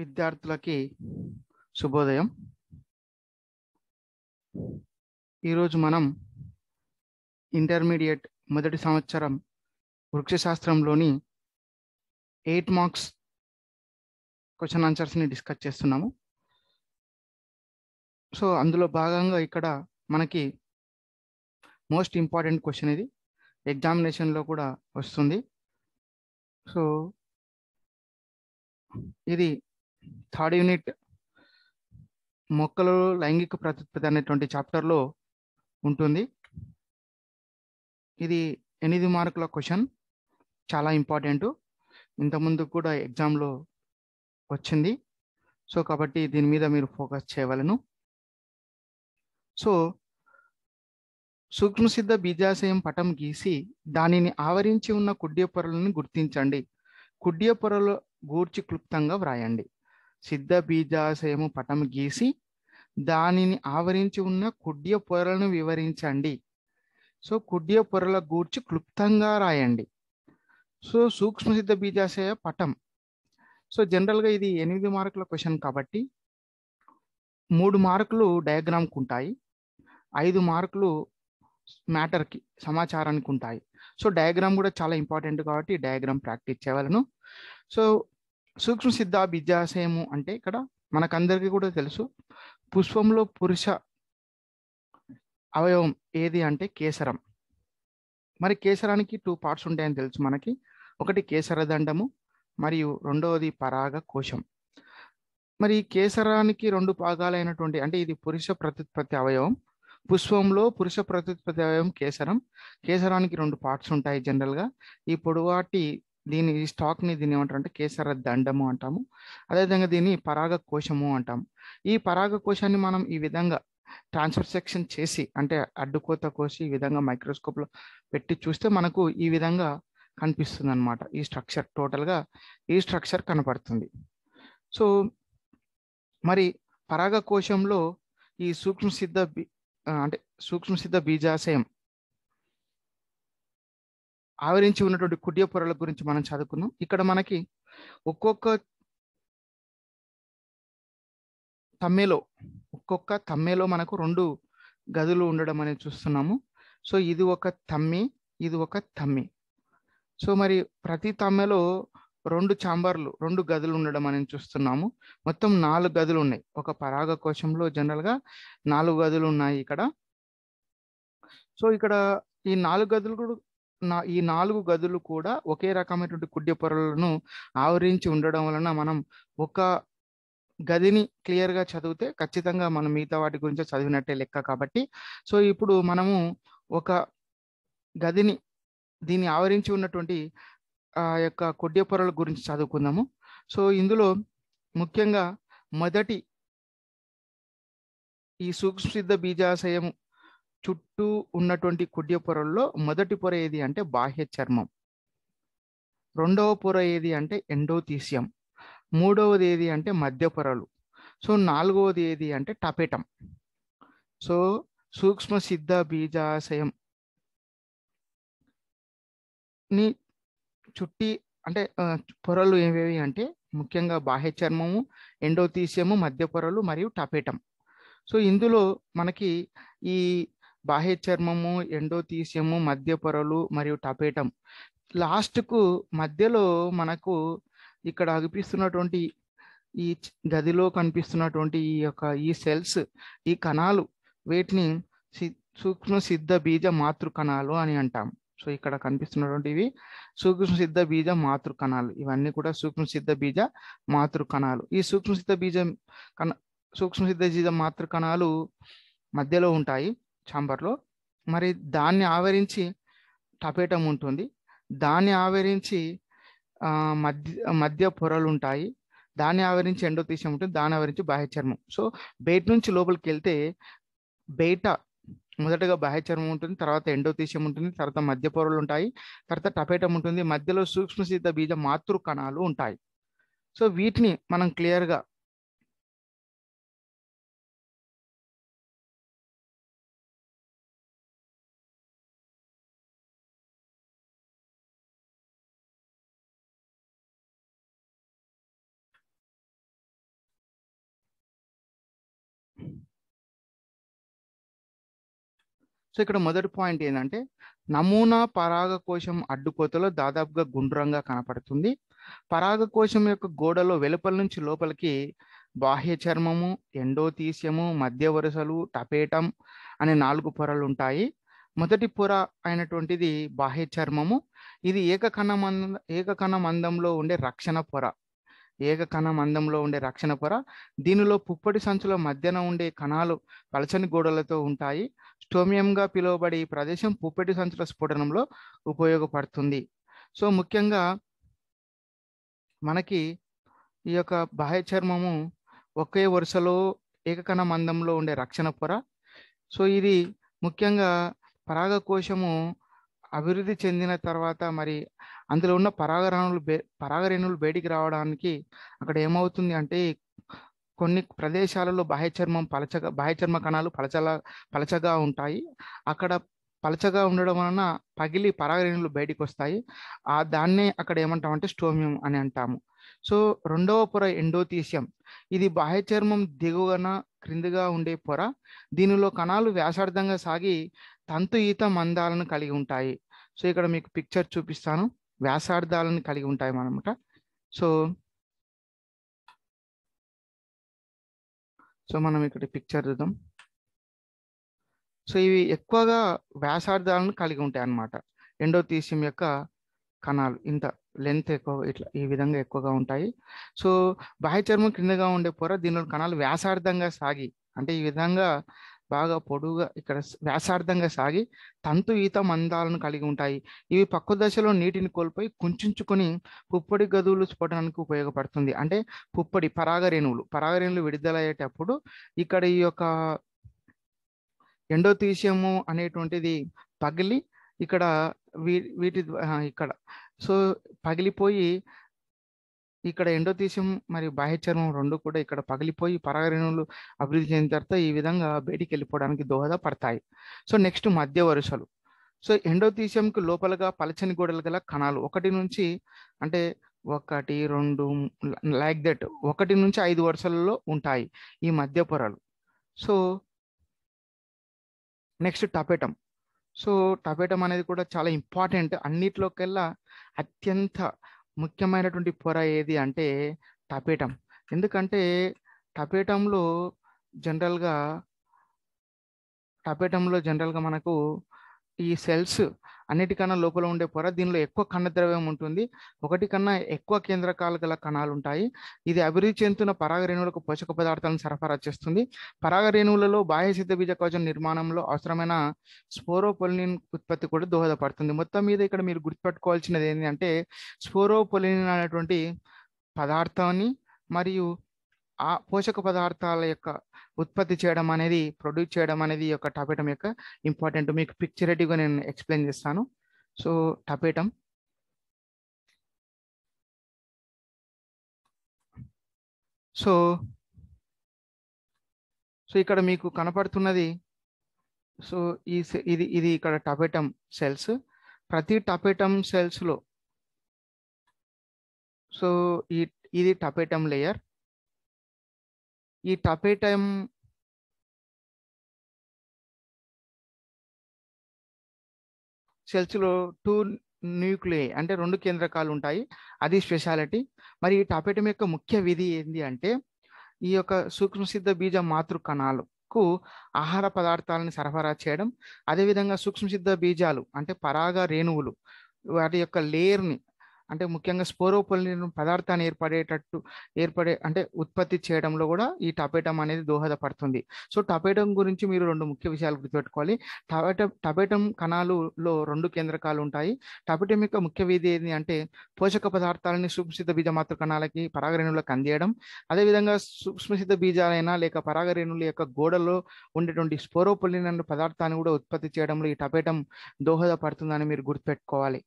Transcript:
విద్యార్థులకి శుభోదయం ఈరోజు మనం ఇంటర్మీడియట్ మొదటి సంవత్సరం వృక్షశాస్త్రంలోని ఎయిట్ మార్క్స్ క్వశ్చన్ ఆన్సర్స్ని డిస్కస్ చేస్తున్నాము సో అందులో భాగంగా ఇక్కడ మనకి మోస్ట్ ఇంపార్టెంట్ క్వశ్చన్ ఇది ఎగ్జామినేషన్లో కూడా వస్తుంది సో ఇది థర్డ్ యూనిట్ మొక్కలు లైంగిక ప్రతిపత్తి అనేటువంటి చాప్టర్లో ఉంటుంది ఇది ఎనిమిది మార్కుల క్వశ్చన్ చాలా ఇంపార్టెంట్ ఇంతకుముందు కూడా ఎగ్జామ్లో వచ్చింది సో కాబట్టి దీని మీద మీరు ఫోకస్ చేయవలను సో సూక్ష్మసిద్ధ బీజాశయం పటం గీసి దానిని ఆవరించి ఉన్న కుడ్డీ పొరలను గుర్తించండి కుడ్డీ పొరలు గూర్చి క్లుప్తంగా వ్రాయండి సిద్ధ బీజాశయము పటం గీసి దానిని ఆవరించి ఉన్న కుడ్య పొరలను వివరించండి సో కుడ్య పొరల గూర్చి క్లుప్తంగా రాయండి సో సూక్ష్మ సిద్ధ బీజాశయ పటం సో జనరల్గా ఇది ఎనిమిది మార్కుల క్వశ్చన్ కాబట్టి మూడు మార్కులు డయాగ్రామ్కి ఉంటాయి ఐదు మార్కులు మ్యాటర్కి సమాచారానికి ఉంటాయి సో డయాగ్రామ్ కూడా చాలా ఇంపార్టెంట్ కాబట్టి డయాగ్రామ్ ప్రాక్టీస్ చేయవలను సో సూక్ష్మ సిద్ధ విద్యాశయము అంటే ఇక్కడ మనకందరికీ కూడా తెలుసు పుష్పంలో పురుష అవయవం ఏది అంటే కేసరం మరి కేసరానికి టూ పార్ట్స్ ఉంటాయని తెలుసు మనకి ఒకటి కేసరదండము మరియు రెండవది పరాగ కోశం మరి కేసరానికి రెండు భాగాలైనటువంటి అంటే ఇది పురుష ప్రత్యుత్పత్తి అవయవం పుష్పంలో పురుష ప్రత్యుత్పత్తి అవయవం కేసరం కేసరానికి రెండు పార్ట్స్ ఉంటాయి జనరల్గా ఈ పొడవాటి దీని ఈ స్టాక్ని దీని ఏమంటారు అంటే కేసర దండము అంటాము అదేవిధంగా దీన్ని పరాగ కోశము అంటాము ఈ పరాగ కోశాన్ని మనం ఈ విధంగా ట్రాన్స్ఫర్ సెక్షన్ చేసి అంటే అడ్డుకోత కోసి ఈ విధంగా మైక్రోస్కోప్లో పెట్టి చూస్తే మనకు ఈ విధంగా కనిపిస్తుంది అనమాట ఈ స్ట్రక్చర్ టోటల్గా ఈ స్ట్రక్చర్ కనపడుతుంది సో మరి పరాగ కోశంలో ఈ సూక్ష్మసిద్ధ అంటే సూక్ష్మసిద్ధ బీజాశయం ఆవరించి ఉన్నటువంటి కుటీయ పొరల గురించి మనం చదువుకున్నాం ఇక్కడ మనకి ఒక్కొక్క తమ్మెలో ఒక్కొక్క తమ్మెలో మనకు రెండు గదులు ఉండడం అనేది చూస్తున్నాము సో ఇది ఒక తమ్మి ఇది ఒక తమ్మి సో మరి ప్రతి తమ్మెలో రెండు ఛాంబర్లు రెండు గదులు ఉండడం అనేది చూస్తున్నాము మొత్తం నాలుగు గదులు ఉన్నాయి ఒక పరాగ కోశంలో జనరల్గా నాలుగు గదులు ఉన్నాయి ఇక్కడ సో ఇక్కడ ఈ నాలుగు గదులు కూడా నా ఈ నాలుగు గదులు కూడా ఒకే రకమైనటువంటి కుడ్య పొరలను ఆవరించి ఉండడం వలన మనం ఒక గదిని క్లియర్గా చదివితే ఖచ్చితంగా మనం మిగతా వాటి గురించి చదివినట్టే లెక్క కాబట్టి సో ఇప్పుడు మనము ఒక గదిని దీన్ని ఆవరించి ఉన్నటువంటి ఆ యొక్క కొడ్య పొరల గురించి చదువుకుందాము సో ఇందులో ముఖ్యంగా మొదటి ఈ సిద్ధ బీజాశయము చుట్టూ ఉన్నటువంటి కుడ్య పొరల్లో మొదటి పొర ఏది అంటే బాహ్య చర్మం రెండవ పొర ఏది అంటే ఎండోతీసియం మూడవది ఏది అంటే మధ్య పొరలు సో నాలుగవది ఏది అంటే టపేటం సో సూక్ష్మ సిద్ధ బీజాశయం ని చుట్టి అంటే పొరలు ఏవేవి అంటే ముఖ్యంగా బాహ్య చర్మము ఎండోతీసియము మధ్య పొరలు మరియు టపేటం సో ఇందులో మనకి ఈ బాహ్య చర్మము ఎండోతీసియము మధ్య పొరలు మరియు టపేటం లాస్ట్కు మధ్యలో మనకు ఇక్కడ అగుపిస్తున్నటువంటి ఈ గదిలో కనిపిస్తున్నటువంటి ఈ యొక్క ఈ సెల్స్ ఈ కణాలు వీటిని సూక్ష్మ సిద్ధ బీజ మాతృ కణాలు అని అంటాం సో ఇక్కడ కనిపిస్తున్నటువంటివి సూక్ష్మ సిద్ధ బీజ మాతృ కణాలు ఇవన్నీ కూడా సూక్ష్మ సిద్ధ బీజ మాతృ కణాలు ఈ సూక్ష్మ సిద్ధ బీజం కణ సూక్ష్మ సిద్ధ బీజ మాతృ కణాలు మధ్యలో ఉంటాయి ఛాంబర్లో మరి దాన్ని ఆవరించి టపేటం ఉంటుంది దాన్ని ఆవరించి మధ్య మధ్య పొరలు ఉంటాయి దాన్ని ఆవరించి ఎండోతీసం ఉంటుంది దాన్ని ఆవరించి బాహ్య చర్మం సో బయట నుంచి లోపలికి వెళ్తే బయట మొదటగా బాహ్య చర్మం ఉంటుంది తర్వాత ఎండోతీసం ఉంటుంది తర్వాత మధ్య పొరలు ఉంటాయి తర్వాత టపేటం ఉంటుంది మధ్యలో సూక్ష్మశీత బీజ మాతృ కణాలు ఉంటాయి సో వీటిని మనం క్లియర్గా సో ఇక్కడ మొదటి పాయింట్ ఏంటంటే నమూనా పరాగకోశం అడ్డుకోతలో దాదాపుగా గుండ్రంగా కనపడుతుంది పరాగకోశం యొక్క గోడలో వెలుపల నుంచి లోపలికి బాహ్య చర్మము ఎండోతీస్యము మధ్య వరుసలు టపేటం అనే నాలుగు పొరలు ఉంటాయి మొదటి పొర అయినటువంటిది బాహ్య చర్మము ఇది ఏకకణ మంద ఏకకణ మందంలో ఉండే రక్షణ పొర ఏక కణ మందంలో ఉండే రక్షణ పొర దీనిలో పుప్పటి సంచుల మధ్యన ఉండే కణాలు పలచని గోడలతో ఉంటాయి స్టోమియంగా పిలువబడే ఈ ప్రదేశం పుప్పటి సంచుల స్ఫోటనంలో ఉపయోగపడుతుంది సో ముఖ్యంగా మనకి ఈ యొక్క బాహ్య చర్మము ఒకే వరుసలో ఏకకణ మందంలో ఉండే రక్షణ పొర సో ఇది ముఖ్యంగా పరాగకోశము అభివృద్ధి చెందిన తర్వాత మరి అందులో ఉన్న పరాగరాణులు బే పరాగరేణులు బయటికి రావడానికి అక్కడ ఏమవుతుంది అంటే కొన్ని ప్రదేశాలలో బాహ్యచర్మం పలచగా బాహ్యచర్మ కణాలు పలచల పలచగా ఉంటాయి అక్కడ పలచగా ఉండడం వలన పగిలి పరాగరేణులు బయటికి వస్తాయి ఆ దాన్నే అక్కడ ఏమంటామంటే స్టోమియం అని అంటాము సో రెండవ పొర ఎండోతీసియం ఇది బాహ్యచర్మం దిగువన క్రిందిగా ఉండే పొర దీనిలో కణాలు వ్యాసార్థంగా సాగి తంతు ఈత మందాలను కలిగి ఉంటాయి సో ఇక్కడ మీకు పిక్చర్ చూపిస్తాను వ్యాసార్థాలను కలిగి ఉంటాయి అనమాట సో సో మనం ఇక్కడ పిక్చర్ చూద్దాం సో ఇవి ఎక్కువగా వ్యాసార్థాలను కలిగి ఉంటాయి అన్నమాట ఎండోథీసియం యొక్క కణాలు ఇంత లెంత్ ఎక్కువ ఇట్లా ఈ విధంగా ఎక్కువగా ఉంటాయి సో బాహ్య చర్మం క్రిందగా ఉండే పొర దీనిలో కణాలు వ్యాసార్థంగా సాగి అంటే ఈ విధంగా బాగా పొడుగా ఇక్కడ వ్యాసార్థంగా సాగి తంతు ఈత మందాలను కలిగి ఉంటాయి ఇవి పక్క దశలో నీటిని కోల్పోయి కుంచుంచుకొని పుప్పొడి గదువులు చూపడానికి ఉపయోగపడుతుంది అంటే పుప్పొడి పరాగ రేణువులు పరాగ రేణువులు విడుదలయ్యేటప్పుడు ఇక్కడ ఈ యొక్క ఎండోతీసియము అనేటువంటిది పగిలి ఇక్కడ వీ వీటి ఇక్కడ సో పగిలిపోయి ఇక్కడ ఎండోతీసియం మరియు బాహ్య చర్మం రెండు కూడా ఇక్కడ పగిలిపోయి పరాగరేణువులు అభివృద్ధి చెందిన తర్వాత ఈ విధంగా బయటికి వెళ్ళిపోవడానికి దోహదపడతాయి సో నెక్స్ట్ మధ్య వరుసలు సో ఎండోతీసియంకి లోపలగా పలచని గోడలు గల కణాలు ఒకటి నుంచి అంటే ఒకటి రెండు లైక్ దట్ ఒకటి నుంచి ఐదు వరుసలలో ఉంటాయి ఈ మధ్య పొరలు so next tapetum so tapetum అనేది కూడా చాలా ఇంపార్టెంట్ అన్నిట్లోకెల్లా అత్యంత ముఖ్యమైనటువంటి పొర ఏది అంటే టపేటం ఎందుకంటే టపేటంలో జనరల్గా టపేటంలో జనరల్గా మనకు ఈ సెల్స్ అన్నిటికన్నా లోపల ఉండే పొర దీనిలో ఎక్కువ కణద్రవ్యం ఉంటుంది ఒకటి కన్నా ఎక్కువ కేంద్రకాలు గల కణాలు ఉంటాయి ఇది అభివృద్ధి చెందుతున్న పరాగ రేణువులకు పోషక పదార్థాలను సరఫరా చేస్తుంది పరాగ రేణువులలో బాహ్య సిద్ధ బీజ కవచం నిర్మాణంలో అవసరమైన స్పోరోపొలినిన్ ఉత్పత్తి కూడా దోహదపడుతుంది మొత్తం మీద ఇక్కడ మీరు గుర్తుపెట్టుకోవాల్సినది ఏంటంటే స్పోరోపొలినిన్ అనేటువంటి పదార్థాన్ని మరియు ఆ పోషక పదార్థాల యొక్క ఉత్పత్తి చేయడం అనేది ప్రొడ్యూస్ చేయడం అనేది ఈ యొక్క టపేటం యొక్క ఇంపార్టెంట్ మీకు పిక్చరేటివ్గా నేను ఎక్స్ప్లెయిన్ చేస్తాను సో టపేటం సో సో ఇక్కడ మీకు కనపడుతున్నది సో ఈ ఇది ఇది ఇక్కడ టపేటం సెల్స్ ప్రతి టపేటం సెల్స్లో సో ఈ ఇది టపేటం లేయర్ ఈ టపేటం సెల్స్లో టూ న్యూక్లియే అంటే రెండు కేంద్రకాలు ఉంటాయి అది స్పెషాలిటీ మరి ఈ టపేటం యొక్క ముఖ్య విధి ఏంది అంటే ఈ యొక్క సూక్ష్మసిద్ధ బీజ మాతృ ఆహార పదార్థాలను సరఫరా చేయడం అదేవిధంగా సూక్ష్మసిద్ధ బీజాలు అంటే పరాగ రేణువులు వాటి యొక్క లేయర్ని అంటే ముఖ్యంగా స్పోరోపొలిన్ పదార్థాన్ని ఏర్పడేటట్టు ఏర్పడే అంటే ఉత్పత్తి చేయడంలో కూడా ఈ టపేటం అనేది దోహదపడుతుంది సో టపేటం గురించి మీరు రెండు ముఖ్య విషయాలు గుర్తుపెట్టుకోవాలి టపేట టపేటం కణాలులో రెండు కేంద్రకాలు ఉంటాయి టపేటం యొక్క ముఖ్య విధి ఏంటి అంటే పోషక పదార్థాలని సూక్ష్మసిద్ధ బీజమాతృ కణాలకి పరాగరేణులకు అందియడం అదేవిధంగా సూక్ష్మసిద్ధ బీజాలైనా లేక పరాగరేణుల యొక్క గోడలో ఉండేటువంటి స్పోరోపొలిన్ పదార్థాన్ని కూడా ఉత్పత్తి చేయడంలో ఈ టపేటం దోహదపడుతుందని మీరు గుర్తుపెట్టుకోవాలి